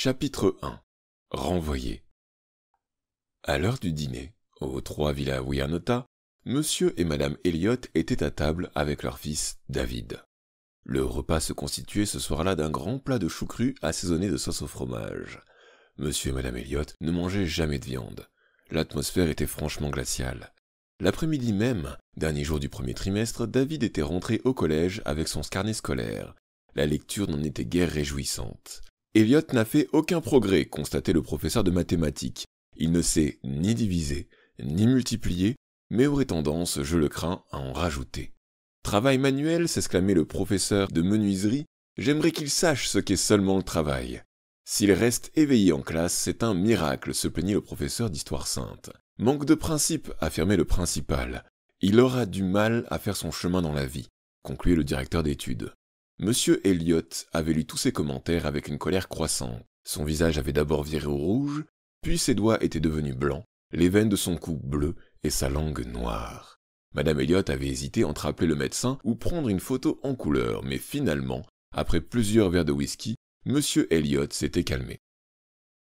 Chapitre 1 Renvoyé À l'heure du dîner, aux trois villas Wianota, monsieur et madame Elliot étaient à table avec leur fils David. Le repas se constituait ce soir-là d'un grand plat de choucroute assaisonné de sauce au fromage. Monsieur et madame Elliot ne mangeaient jamais de viande. L'atmosphère était franchement glaciale. L'après-midi même, dernier jour du premier trimestre, David était rentré au collège avec son scarnet scolaire. La lecture n'en était guère réjouissante. Elliott n'a fait aucun progrès, constatait le professeur de mathématiques. Il ne sait ni diviser, ni multiplier, mais aurait tendance, je le crains, à en rajouter. Travail manuel, s'exclamait le professeur de menuiserie, j'aimerais qu'il sache ce qu'est seulement le travail. S'il reste éveillé en classe, c'est un miracle, se plaignit le professeur d'histoire sainte. Manque de principe, affirmait le principal. Il aura du mal à faire son chemin dans la vie, concluait le directeur d'études. Monsieur Elliot avait lu tous ses commentaires avec une colère croissante. Son visage avait d'abord viré au rouge, puis ses doigts étaient devenus blancs, les veines de son cou bleues et sa langue noire. Madame Elliot avait hésité entre appeler le médecin ou prendre une photo en couleur, mais finalement, après plusieurs verres de whisky, Monsieur Elliot s'était calmé.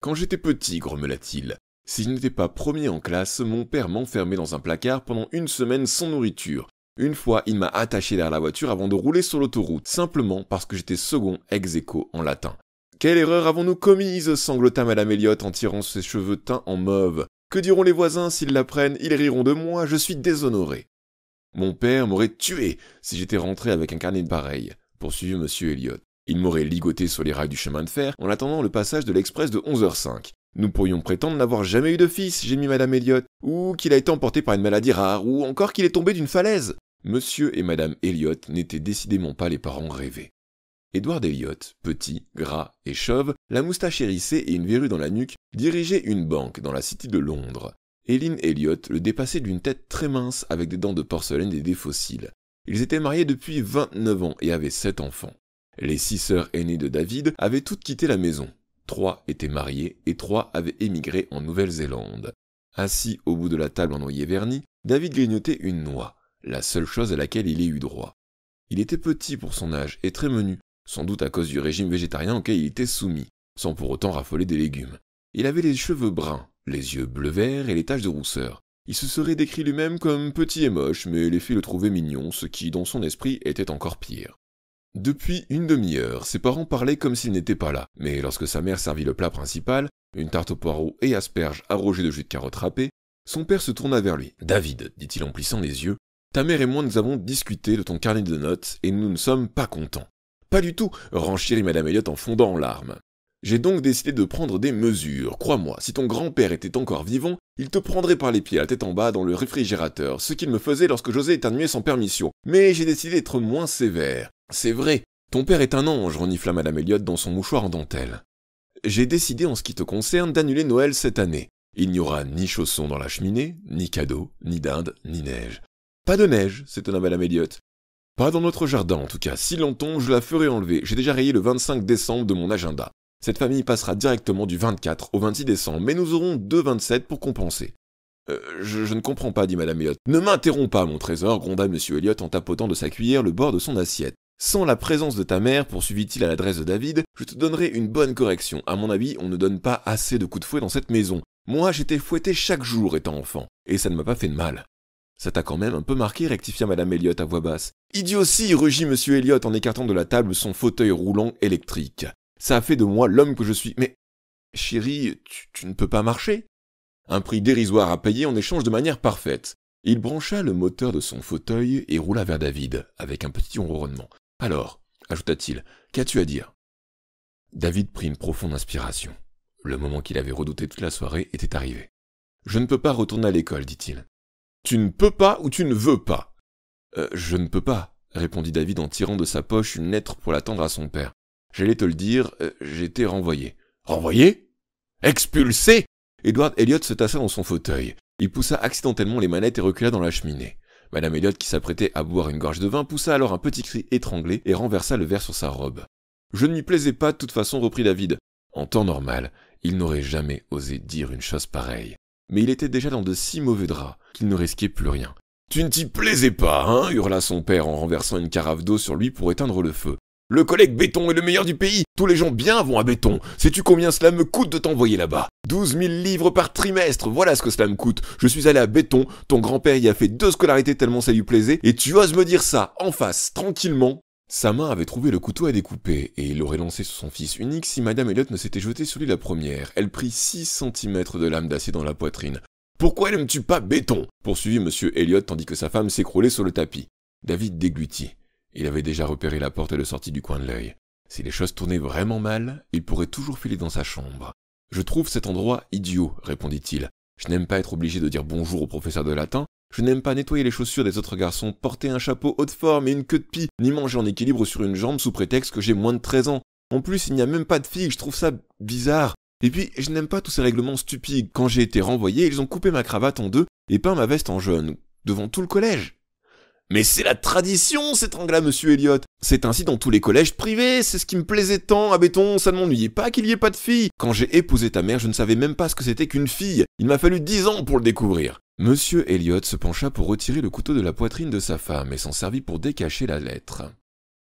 Quand j'étais petit, grommela-t-il, s'il n'était pas premier en classe, mon père m'enfermait dans un placard pendant une semaine sans nourriture, une fois, il m'a attaché derrière la voiture avant de rouler sur l'autoroute, simplement parce que j'étais second ex aequo en latin. Quelle erreur avons-nous commise sanglota Madame Elliot en tirant ses cheveux teints en mauve. Que diront les voisins s'ils l'apprennent Ils riront de moi, je suis déshonoré. Mon père m'aurait tué si j'étais rentré avec un carnet de pareil, poursuivit Monsieur Elliot. Il m'aurait ligoté sur les rails du chemin de fer en attendant le passage de l'express de 11h05. Nous pourrions prétendre n'avoir jamais eu de fils, gémit Madame Elliot, ou qu'il a été emporté par une maladie rare, ou encore qu'il est tombé d'une falaise. Monsieur et Madame Elliot n'étaient décidément pas les parents rêvés. Edward Elliot, petit, gras et chauve, la moustache hérissée et une verrue dans la nuque, dirigeait une banque dans la City de Londres. Eileen Elliot le dépassait d'une tête très mince avec des dents de porcelaine et des fossiles. Ils étaient mariés depuis 29 ans et avaient sept enfants. Les six sœurs aînées de David avaient toutes quitté la maison. Trois étaient mariées et trois avaient émigré en Nouvelle-Zélande. Assis au bout de la table en noyer verni, David grignotait une noix la seule chose à laquelle il ait eu droit. Il était petit pour son âge et très menu, sans doute à cause du régime végétarien auquel il était soumis, sans pour autant raffoler des légumes. Il avait les cheveux bruns, les yeux bleu-vert et les taches de rousseur. Il se serait décrit lui-même comme petit et moche, mais les filles le trouvaient mignon, ce qui, dans son esprit, était encore pire. Depuis une demi-heure, ses parents parlaient comme s'ils n'étaient pas là, mais lorsque sa mère servit le plat principal, une tarte aux poireaux et asperges arrogées de jus de carotte râpée, son père se tourna vers lui. David, dit-il en plissant les yeux, ta mère et moi nous avons discuté de ton carnet de notes et nous ne sommes pas contents. Pas du tout, renchérit Madame Elliot en fondant en larmes. J'ai donc décidé de prendre des mesures. Crois-moi, si ton grand-père était encore vivant, il te prendrait par les pieds à la tête en bas dans le réfrigérateur, ce qu'il me faisait lorsque j'osais éternuer sans permission. Mais j'ai décidé d'être moins sévère. C'est vrai, ton père est un ange, renifla Madame Elliot dans son mouchoir en dentelle. J'ai décidé en ce qui te concerne d'annuler Noël cette année. Il n'y aura ni chaussons dans la cheminée, ni cadeaux, ni dinde, ni neige. Pas de neige, s'étonna Madame Elliott. Pas dans notre jardin, en tout cas. Si longtemps, je la ferai enlever. J'ai déjà rayé le 25 décembre de mon agenda. Cette famille passera directement du 24 au 26 décembre, mais nous aurons deux 27 pour compenser. Euh, je, ne comprends pas, dit Madame Elliott. Ne m'interromps pas, mon trésor, gronda Monsieur Elliott en tapotant de sa cuillère le bord de son assiette. Sans la présence de ta mère, poursuivit-il à l'adresse de David, je te donnerai une bonne correction. À mon avis, on ne donne pas assez de coups de fouet dans cette maison. Moi, j'étais fouetté chaque jour étant enfant, et ça ne m'a pas fait de mal. Ça t'a quand même un peu marqué, rectifia Madame Elliot à voix basse. Idiotie, rugit M. Elliot en écartant de la table son fauteuil roulant électrique. Ça a fait de moi l'homme que je suis. Mais, chérie, tu, tu ne peux pas marcher. Un prix dérisoire à payer en échange de manière parfaite. Il brancha le moteur de son fauteuil et roula vers David, avec un petit ronronnement. Alors, ajouta-t-il, qu'as-tu à dire David prit une profonde inspiration. Le moment qu'il avait redouté toute la soirée était arrivé. Je ne peux pas retourner à l'école, dit-il. Tu ne peux pas ou tu ne veux pas euh, Je ne peux pas, répondit David en tirant de sa poche une lettre pour l'attendre à son père. J'allais te le dire, euh, j'étais renvoyé. Renvoyé Expulsé Edward Elliott se tassa dans son fauteuil. Il poussa accidentellement les manettes et recula dans la cheminée. Madame Elliot, qui s'apprêtait à boire une gorge de vin, poussa alors un petit cri étranglé et renversa le verre sur sa robe. Je ne m'y plaisais pas de toute façon, reprit David. En temps normal, il n'aurait jamais osé dire une chose pareille. Mais il était déjà dans de si mauvais draps il ne risquait plus rien. Tu ne t'y plaisais pas, hein hurla son père en renversant une carafe d'eau sur lui pour éteindre le feu. Le collègue Béton est le meilleur du pays. Tous les gens bien vont à Béton. Sais-tu combien cela me coûte de t'envoyer là-bas 12 000 livres par trimestre, voilà ce que cela me coûte. Je suis allé à Béton, ton grand-père y a fait deux scolarités tellement ça lui plaisait, et tu oses me dire ça, en face, tranquillement Sa main avait trouvé le couteau à découper, et il l'aurait lancé sur son fils unique si Madame Elliot ne s'était jetée sur lui la première. Elle prit 6 cm de lame d'acier dans la poitrine. Pourquoi ne me tue pas béton poursuivit M. Elliot tandis que sa femme s'écroulait sur le tapis. David déglutit. Il avait déjà repéré la porte et le sortie du coin de l'œil. Si les choses tournaient vraiment mal, il pourrait toujours filer dans sa chambre. Je trouve cet endroit idiot, répondit-il. Je n'aime pas être obligé de dire bonjour au professeur de latin, je n'aime pas nettoyer les chaussures des autres garçons, porter un chapeau haute forme et une queue de pie, ni manger en équilibre sur une jambe sous prétexte que j'ai moins de 13 ans. En plus, il n'y a même pas de fille, je trouve ça bizarre. Et puis, je n'aime pas tous ces règlements stupides. Quand j'ai été renvoyé, ils ont coupé ma cravate en deux et peint ma veste en jaune, devant tout le collège. Mais c'est la tradition, s'étrangla monsieur Elliot. C'est ainsi dans tous les collèges privés, c'est ce qui me plaisait tant à ah, béton, ça ne m'ennuyait pas qu'il n'y ait pas de fille. Quand j'ai épousé ta mère, je ne savais même pas ce que c'était qu'une fille. Il m'a fallu dix ans pour le découvrir. Monsieur Elliott se pencha pour retirer le couteau de la poitrine de sa femme et s'en servit pour décacher la lettre.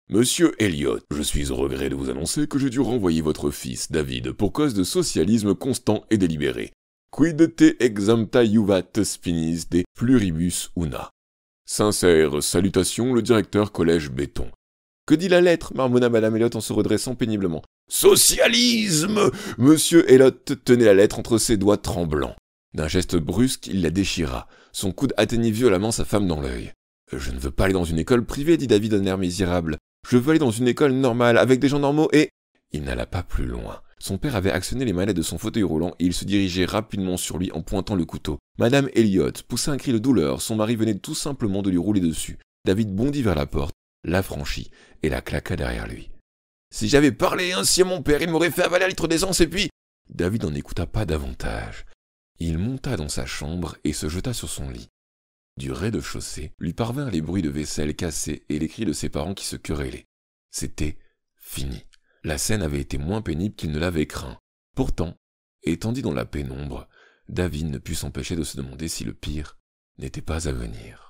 Monsieur Elliot, je suis au regret de vous annoncer que j'ai dû renvoyer votre fils, David, pour cause de socialisme constant et délibéré. Quid te exempta juvat spinis de pluribus una. Sincère salutation, le directeur collège béton. Que dit la lettre marmonna Madame Elliot en se redressant péniblement. Socialisme Monsieur Elliot tenait la lettre entre ses doigts tremblants. D'un geste brusque, il la déchira. Son coude atteignit violemment sa femme dans l'œil. Je ne veux pas aller dans une école privée, dit David d'un air misérable. Je veux aller dans une école normale, avec des gens normaux et... Il n'alla pas plus loin. Son père avait actionné les manettes de son fauteuil roulant et il se dirigeait rapidement sur lui en pointant le couteau. Madame Elliot poussa un cri de douleur, son mari venait tout simplement de lui rouler dessus. David bondit vers la porte, la franchit et la claqua derrière lui. Si j'avais parlé ainsi à mon père, il m'aurait fait avaler un litre d'essence et puis. David n'en écouta pas davantage. Il monta dans sa chambre et se jeta sur son lit. Du rez-de-chaussée lui parvinrent les bruits de vaisselle cassée et les cris de ses parents qui se querellaient. C'était fini. La scène avait été moins pénible qu'il ne l'avait craint. Pourtant, étendu dans la pénombre, David ne put s'empêcher de se demander si le pire n'était pas à venir.